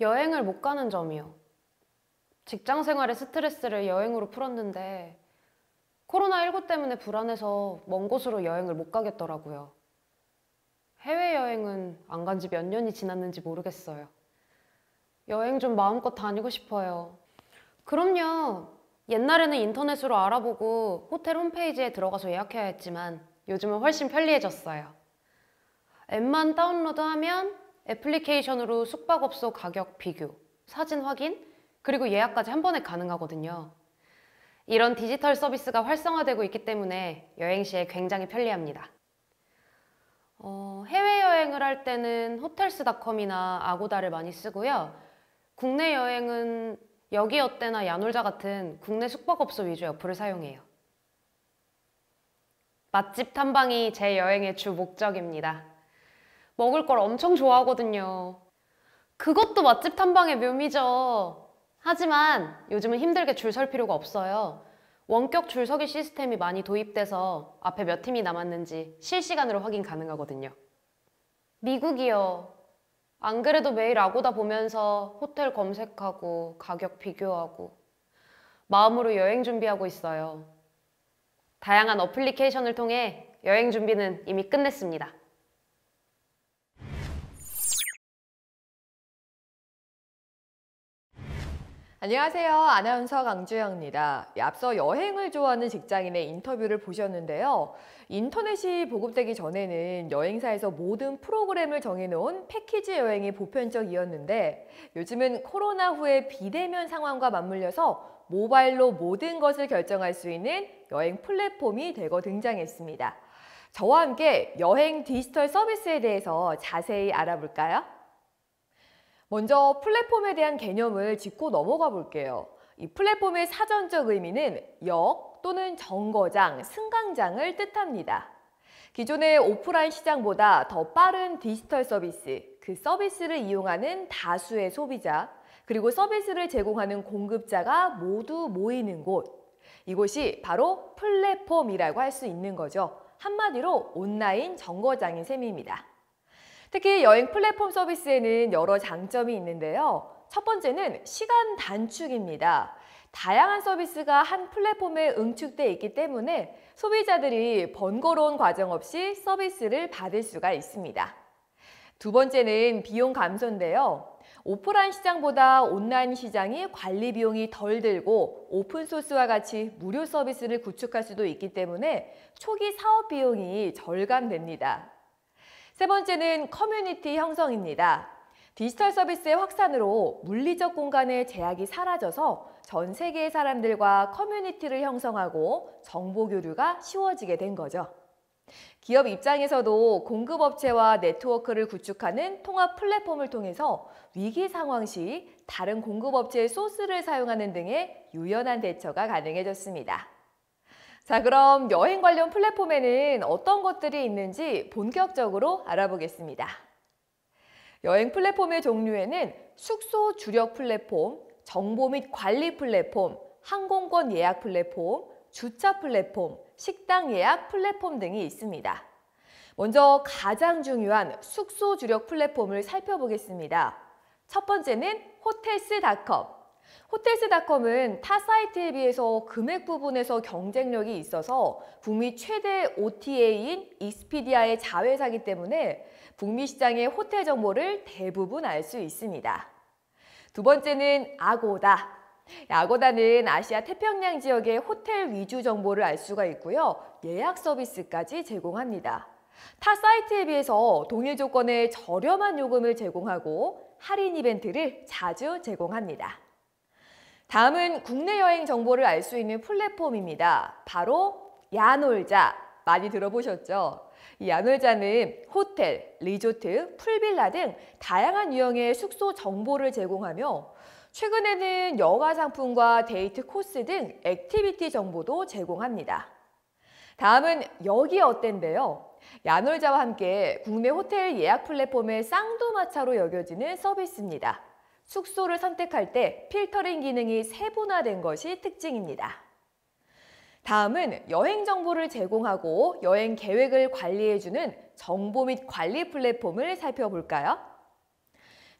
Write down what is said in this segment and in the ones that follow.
여행을 못 가는 점이요. 직장 생활의 스트레스를 여행으로 풀었는데 코로나19 때문에 불안해서 먼 곳으로 여행을 못 가겠더라고요. 해외여행은 안 간지 몇 년이 지났는지 모르겠어요. 여행 좀 마음껏 다니고 싶어요. 그럼요. 옛날에는 인터넷으로 알아보고 호텔 홈페이지에 들어가서 예약해야 했지만 요즘은 훨씬 편리해졌어요. 앱만 다운로드하면 애플리케이션으로 숙박업소 가격 비교, 사진 확인, 그리고 예약까지 한 번에 가능하거든요. 이런 디지털 서비스가 활성화되고 있기 때문에 여행 시에 굉장히 편리합니다. 어, 해외여행을 할 때는 호텔스닷컴이나 아고다를 많이 쓰고요. 국내 여행은 여기어때나 야놀자 같은 국내 숙박업소 위주 어플을 사용해요. 맛집 탐방이 제 여행의 주 목적입니다. 먹을 걸 엄청 좋아하거든요. 그것도 맛집 탐방의 묘미죠. 하지만 요즘은 힘들게 줄 설 필요가 없어요. 원격 줄서기 시스템이 많이 도입돼서 앞에 몇 팀이 남았는지 실시간으로 확인 가능하거든요. 미국이요. 안 그래도 매일 아고다 보면서 호텔 검색하고 가격 비교하고 마음으로 여행 준비하고 있어요. 다양한 어플리케이션을 통해 여행 준비는 이미 끝냈습니다. 안녕하세요. 아나운서 강주영입니다. 앞서 여행을 좋아하는 직장인의 인터뷰를 보셨는데요. 인터넷이 보급되기 전에는 여행사에서 모든 프로그램을 정해놓은 패키지 여행이 보편적이었는데 요즘은 코로나 후의 비대면 상황과 맞물려서 모바일로 모든 것을 결정할 수 있는 여행 플랫폼이 대거 등장했습니다. 저와 함께 여행 디지털 서비스에 대해서 자세히 알아볼까요? 먼저 플랫폼에 대한 개념을 짚고 넘어가 볼게요. 이 플랫폼의 사전적 의미는 역 또는 정거장, 승강장을 뜻합니다. 기존의 오프라인 시장보다 더 빠른 디지털 서비스, 그 서비스를 이용하는 다수의 소비자, 그리고 서비스를 제공하는 공급자가 모두 모이는 곳. 이곳이 바로 플랫폼이라고 할 수 있는 거죠. 한마디로 온라인 정거장인 셈입니다. 특히 여행 플랫폼 서비스에는 여러 장점이 있는데요. 첫 번째는 시간 단축입니다. 다양한 서비스가 한 플랫폼에 응축돼 있기 때문에 소비자들이 번거로운 과정 없이 서비스를 받을 수가 있습니다. 두 번째는 비용 감소인데요. 오프라인 시장보다 온라인 시장이 관리 비용이 덜 들고 오픈소스와 같이 무료 서비스를 구축할 수도 있기 때문에 초기 사업 비용이 절감됩니다. 세 번째는 커뮤니티 형성입니다. 디지털 서비스의 확산으로 물리적 공간의 제약이 사라져서 전 세계의 사람들과 커뮤니티를 형성하고 정보 교류가 쉬워지게 된 거죠. 기업 입장에서도 공급업체와 네트워크를 구축하는 통합 플랫폼을 통해서 위기 상황 시 다른 공급업체의 소스를 사용하는 등의 유연한 대처가 가능해졌습니다. 자, 그럼 여행 관련 플랫폼에는 어떤 것들이 있는지 본격적으로 알아보겠습니다. 여행 플랫폼의 종류에는 숙소 주력 플랫폼, 정보 및 관리 플랫폼, 항공권 예약 플랫폼, 주차 플랫폼, 식당 예약 플랫폼 등이 있습니다. 먼저 가장 중요한 숙소 주력 플랫폼을 살펴보겠습니다. 첫 번째는 호텔스닷컴. 호텔스닷컴은 타 사이트에 비해서 금액 부분에서 경쟁력이 있어서 북미 최대 OTA인 이스피디아의 자회사기 때문에 북미 시장의 호텔 정보를 대부분 알 수 있습니다. 두 번째는 아고다. 아고다는 아시아 태평양 지역의 호텔 위주 정보를 알 수가 있고요. 예약 서비스까지 제공합니다. 타 사이트에 비해서 동일 조건의 저렴한 요금을 제공하고 할인 이벤트를 자주 제공합니다. 다음은 국내 여행 정보를 알 수 있는 플랫폼입니다. 바로 야놀자. 많이 들어보셨죠? 이 야놀자는 호텔, 리조트, 풀빌라 등 다양한 유형의 숙소 정보를 제공하며 최근에는 여가 상품과 데이트 코스 등 액티비티 정보도 제공합니다. 다음은 여기 어땐데요. 야놀자와 함께 국내 호텔 예약 플랫폼의 쌍도마차로 여겨지는 서비스입니다. 숙소를 선택할 때 필터링 기능이 세분화된 것이 특징입니다. 다음은 여행 정보를 제공하고 여행 계획을 관리해주는 정보 및 관리 플랫폼을 살펴볼까요?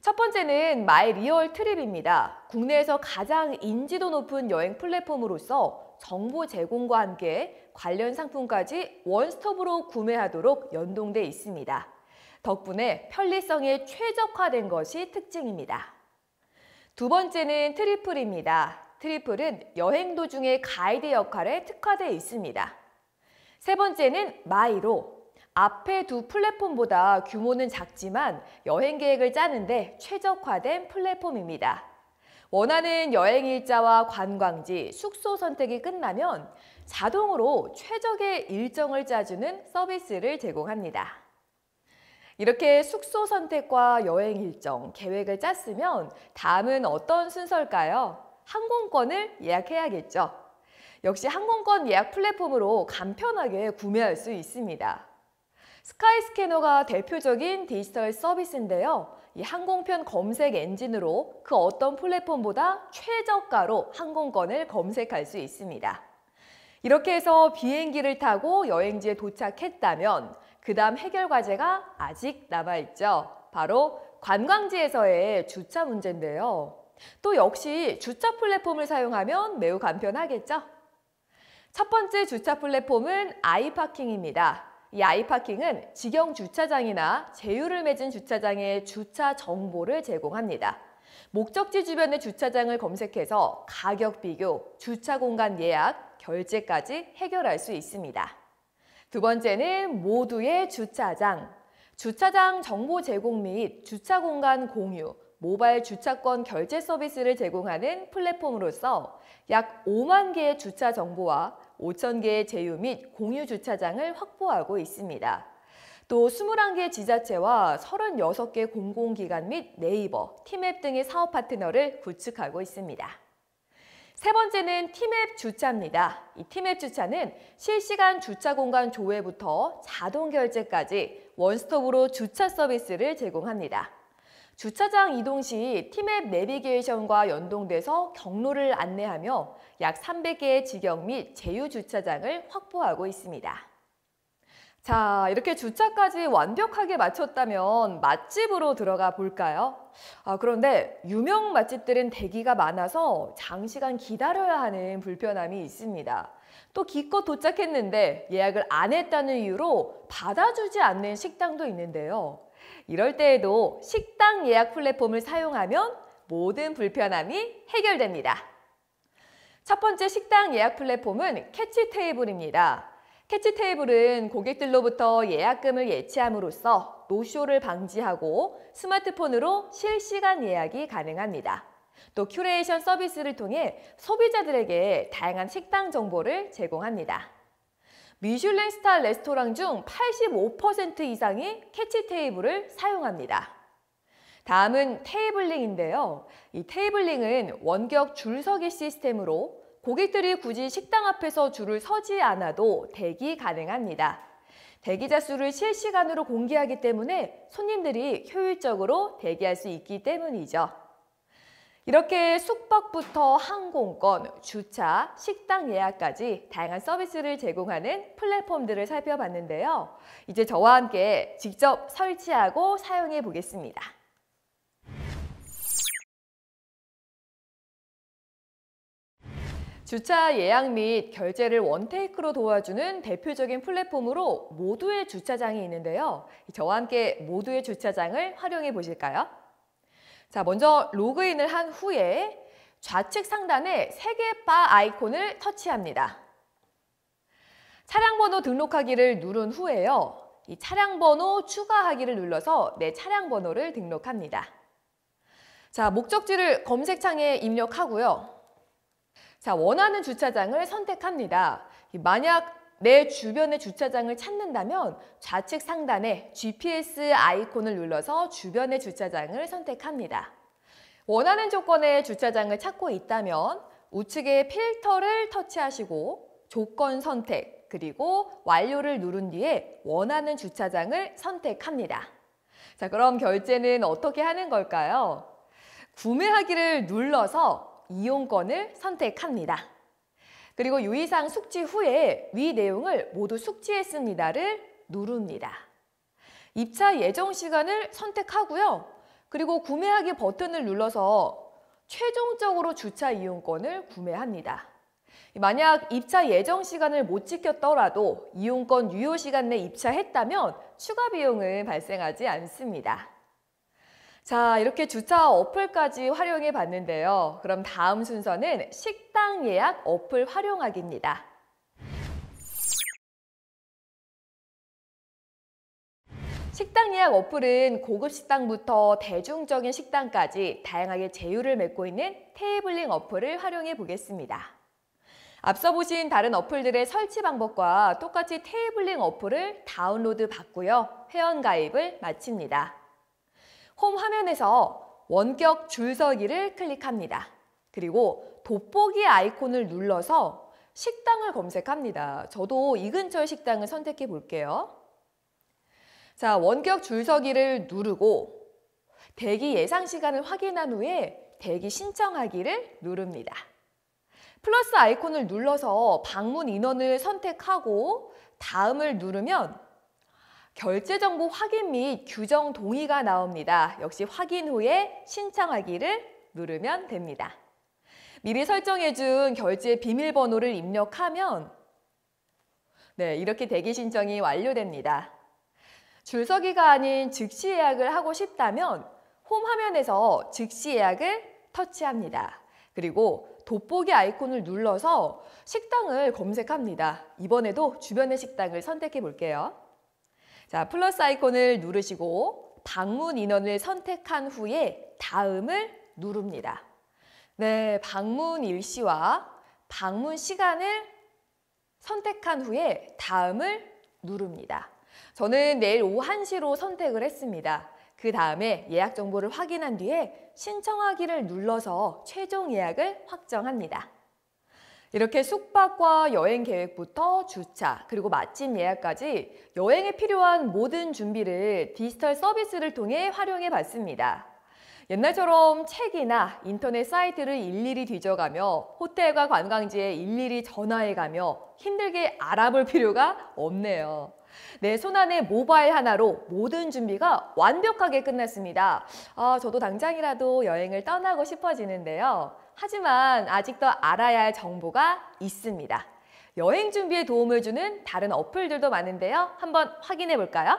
첫 번째는 마이 리얼 트립입니다. 국내에서 가장 인지도 높은 여행 플랫폼으로서 정보 제공과 함께 관련 상품까지 원스톱으로 구매하도록 연동돼 있습니다. 덕분에 편리성에 최적화된 것이 특징입니다. 두 번째는 트리플입니다. 트리플은 여행 도중에 가이드 역할에 특화되어 있습니다. 세 번째는 마이로. 앞에두 플랫폼보다 규모는 작지만 여행 계획을 짜는데 최적화된 플랫폼입니다. 원하는 여행 일자와 관광지, 숙소 선택이 끝나면 자동으로 최적의 일정을 짜주는 서비스를 제공합니다. 이렇게 숙소 선택과 여행 일정, 계획을 짰으면 다음은 어떤 순서일까요? 항공권을 예약해야겠죠. 역시 항공권 예약 플랫폼으로 간편하게 구매할 수 있습니다. 스카이스캐너가 대표적인 디지털 서비스인데요. 이 항공편 검색 엔진으로 그 어떤 플랫폼보다 최저가로 항공권을 검색할 수 있습니다. 이렇게 해서 비행기를 타고 여행지에 도착했다면 그 다음 해결 과제가 아직 남아있죠. 바로 관광지에서의 주차 문제인데요. 또 역시 주차 플랫폼을 사용하면 매우 간편하겠죠. 첫 번째 주차 플랫폼은 아이파킹입니다. 이 아이파킹은 직영 주차장이나 제휴를 맺은 주차장의 주차 정보를 제공합니다. 목적지 주변의 주차장을 검색해서 가격 비교, 주차 공간 예약, 결제까지 해결할 수 있습니다. 두 번째는 모두의 주차장. 주차장 정보 제공 및 주차 공간 공유, 모바일 주차권 결제 서비스를 제공하는 플랫폼으로서 약 5만 개의 주차 정보와 5천 개의 제휴 및 공유 주차장을 확보하고 있습니다. 또 21개 지자체와 36개 공공기관 및 네이버, 티맵 등의 사업 파트너를 구축하고 있습니다. 세 번째는 티맵 주차입니다. 이 티맵 주차는 실시간 주차 공간 조회부터 자동 결제까지 원스톱으로 주차 서비스를 제공합니다. 주차장 이동 시 티맵 내비게이션과 연동돼서 경로를 안내하며 약 300개의 직영 및 제휴 주차장을 확보하고 있습니다. 자, 이렇게 주차까지 완벽하게 맞췄다면 맛집으로 들어가 볼까요? 아, 그런데 유명 맛집들은 대기가 많아서 장시간 기다려야 하는 불편함이 있습니다. 또 기껏 도착했는데 예약을 안 했다는 이유로 받아주지 않는 식당도 있는데요. 이럴 때에도 식당 예약 플랫폼을 사용하면 모든 불편함이 해결됩니다. 첫 번째 식당 예약 플랫폼은 캐치 테이블입니다. 캐치 테이블은 고객들로부터 예약금을 예치함으로써 노쇼를 방지하고 스마트폰으로 실시간 예약이 가능합니다. 또 큐레이션 서비스를 통해 소비자들에게 다양한 식당 정보를 제공합니다. 미슐랭 스타 레스토랑 중 85% 이상이 캐치 테이블을 사용합니다. 다음은 테이블링인데요. 이 테이블링은 원격 줄서기 시스템으로 고객들이 굳이 식당 앞에서 줄을 서지 않아도 대기 가능합니다. 대기자 수를 실시간으로 공개하기 때문에 손님들이 효율적으로 대기할 수 있기 때문이죠. 이렇게 숙박부터 항공권, 주차, 식당 예약까지 다양한 서비스를 제공하는 플랫폼들을 살펴봤는데요. 이제 저와 함께 직접 설치하고 사용해 보겠습니다. 주차 예약 및 결제를 원테이크로 도와주는 대표적인 플랫폼으로 모두의 주차장이 있는데요. 저와 함께 모두의 주차장을 활용해 보실까요? 자, 먼저 로그인을 한 후에 좌측 상단에 세개바 아이콘을 터치합니다. 차량 번호 등록하기를 누른 후에요. 이 차량 번호 추가하기를 눌러서 내 차량 번호를 등록합니다. 자, 목적지를 검색창에 입력하고요. 자, 원하는 주차장을 선택합니다. 만약 내 주변의 주차장을 찾는다면 좌측 상단에 GPS 아이콘을 눌러서 주변의 주차장을 선택합니다. 원하는 조건의 주차장을 찾고 있다면 우측에 필터를 터치하시고 조건 선택 그리고 완료를 누른 뒤에 원하는 주차장을 선택합니다. 자 그럼 결제는 어떻게 하는 걸까요? 구매하기를 눌러서 이용권을 선택합니다. 그리고 유의사항 숙지 후에 위 내용을 모두 숙지했습니다를 누릅니다. 입차 예정 시간을 선택하고요. 그리고 구매하기 버튼을 눌러서 최종적으로 주차 이용권을 구매합니다. 만약 입차 예정 시간을 못 지켰더라도 이용권 유효 시간 내 입차했다면 추가 비용은 발생하지 않습니다. 자, 이렇게 주차 어플까지 활용해 봤는데요. 그럼 다음 순서는 식당 예약 어플 활용하기입니다. 식당 예약 어플은 고급 식당부터 대중적인 식당까지 다양하게 제휴를 맺고 있는 테이블링 어플을 활용해 보겠습니다. 앞서 보신 다른 어플들의 설치 방법과 똑같이 테이블링 어플을 다운로드 받고요. 회원가입을 마칩니다. 홈 화면에서 원격 줄서기를 클릭합니다. 그리고 돋보기 아이콘을 눌러서 식당을 검색합니다. 저도 이 근처 식당을 선택해 볼게요. 자, 원격 줄서기를 누르고 대기 예상 시간을 확인한 후에 대기 신청하기를 누릅니다. 플러스 아이콘을 눌러서 방문 인원을 선택하고 다음을 누르면 결제 정보 확인 및 규정 동의가 나옵니다. 역시 확인 후에 신청하기를 누르면 됩니다. 미리 설정해준 결제 비밀번호를 입력하면 네, 이렇게 대기 신청이 완료됩니다. 줄서기가 아닌 즉시 예약을 하고 싶다면 홈 화면에서 즉시 예약을 터치합니다. 그리고 돋보기 아이콘을 눌러서 식당을 검색합니다. 이번에도 주변의 식당을 선택해 볼게요. 자, 플러스 아이콘을 누르시고 방문 인원을 선택한 후에 다음을 누릅니다. 네, 방문 일시와 방문 시간을 선택한 후에 다음을 누릅니다. 저는 내일 오후 1시로 선택을 했습니다. 그 다음에 예약 정보를 확인한 뒤에 신청하기를 눌러서 최종 예약을 확정합니다. 이렇게 숙박과 여행 계획부터 주차, 그리고 맛집 예약까지 여행에 필요한 모든 준비를 디지털 서비스를 통해 활용해 봤습니다. 옛날처럼 책이나 인터넷 사이트를 일일이 뒤져가며 호텔과 관광지에 일일이 전화해가며 힘들게 알아볼 필요가 없네요. 내손안에 모바일 하나로 모든 준비가 완벽하게 끝났습니다. 아, 저도 당장이라도 여행을 떠나고 싶어지는데요. 하지만 아직 도 알아야 할 정보가 있습니다. 여행 준비에 도움을 주는 다른 어플들도 많은데요. 한번 확인해 볼까요?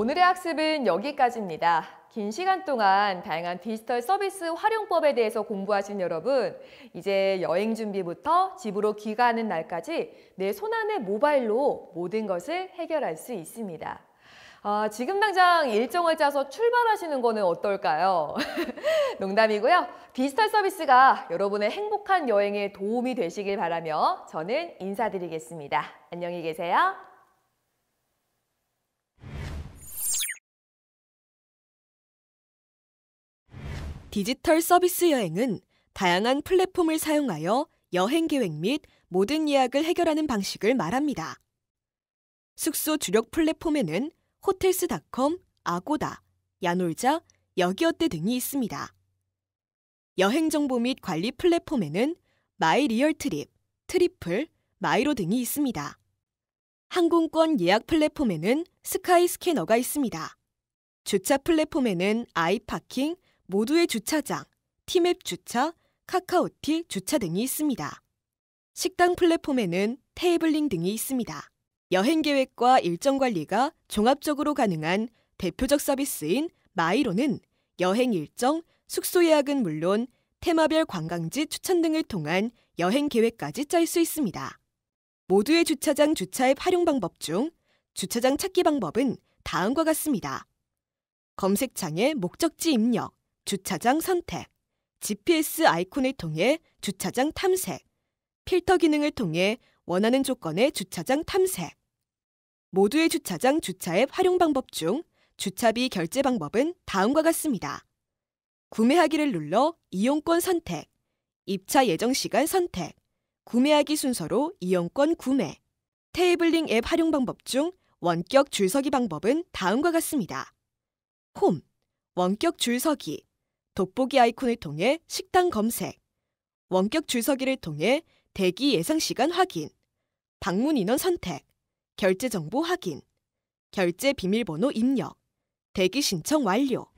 오늘의 학습은 여기까지입니다. 긴 시간 동안 다양한 디지털 서비스 활용법에 대해서 공부하신 여러분, 이제 여행 준비부터 집으로 귀가하는 날까지 내 손안의 모바일로 모든 것을 해결할 수 있습니다. 아, 지금 당장 일정을 짜서 출발하시는 거는 어떨까요? 농담이고요. 디지털 서비스가 여러분의 행복한 여행에 도움이 되시길 바라며 저는 인사드리겠습니다. 안녕히 계세요. 디지털 서비스 여행은 다양한 플랫폼을 사용하여 여행 계획 및 모든 예약을 해결하는 방식을 말합니다. 숙소 주력 플랫폼에는 호텔스닷컴, 아고다, 야놀자, 여기어때 등이 있습니다. 여행 정보 및 관리 플랫폼에는 마이 리얼 트립, 트리플, 마이로 등이 있습니다. 항공권 예약 플랫폼에는 스카이 스캐너가 있습니다. 주차 플랫폼에는 아이파킹, 모두의 주차장, 티맵 주차, 카카오티 주차 등이 있습니다. 식당 플랫폼에는 테이블링 등이 있습니다. 여행 계획과 일정 관리가 종합적으로 가능한 대표적 서비스인 마이로는 여행 일정, 숙소 예약은 물론 테마별 관광지 추천 등을 통한 여행 계획까지 짤 수 있습니다. 모두의 주차장 주차앱 활용 방법 중 주차장 찾기 방법은 다음과 같습니다. 검색창에 목적지 입력, 주차장 선택, GPS 아이콘을 통해 주차장 탐색, 필터 기능을 통해 원하는 조건의 주차장 탐색, 모두의 주차장 주차앱 활용 방법 중 주차비 결제 방법은 다음과 같습니다. 구매하기를 눌러 이용권 선택, 입차 예정 시간 선택, 구매하기 순서로 이용권 구매, 테이블링 앱 활용 방법 중 원격 줄서기 방법은 다음과 같습니다. 홈, 원격 줄서기, 돋보기 아이콘을 통해 식당 검색, 원격 줄서기를 통해 대기 예상 시간 확인, 방문 인원 선택, 결제 정보 확인, 결제 비밀번호 입력, 대기 신청 완료.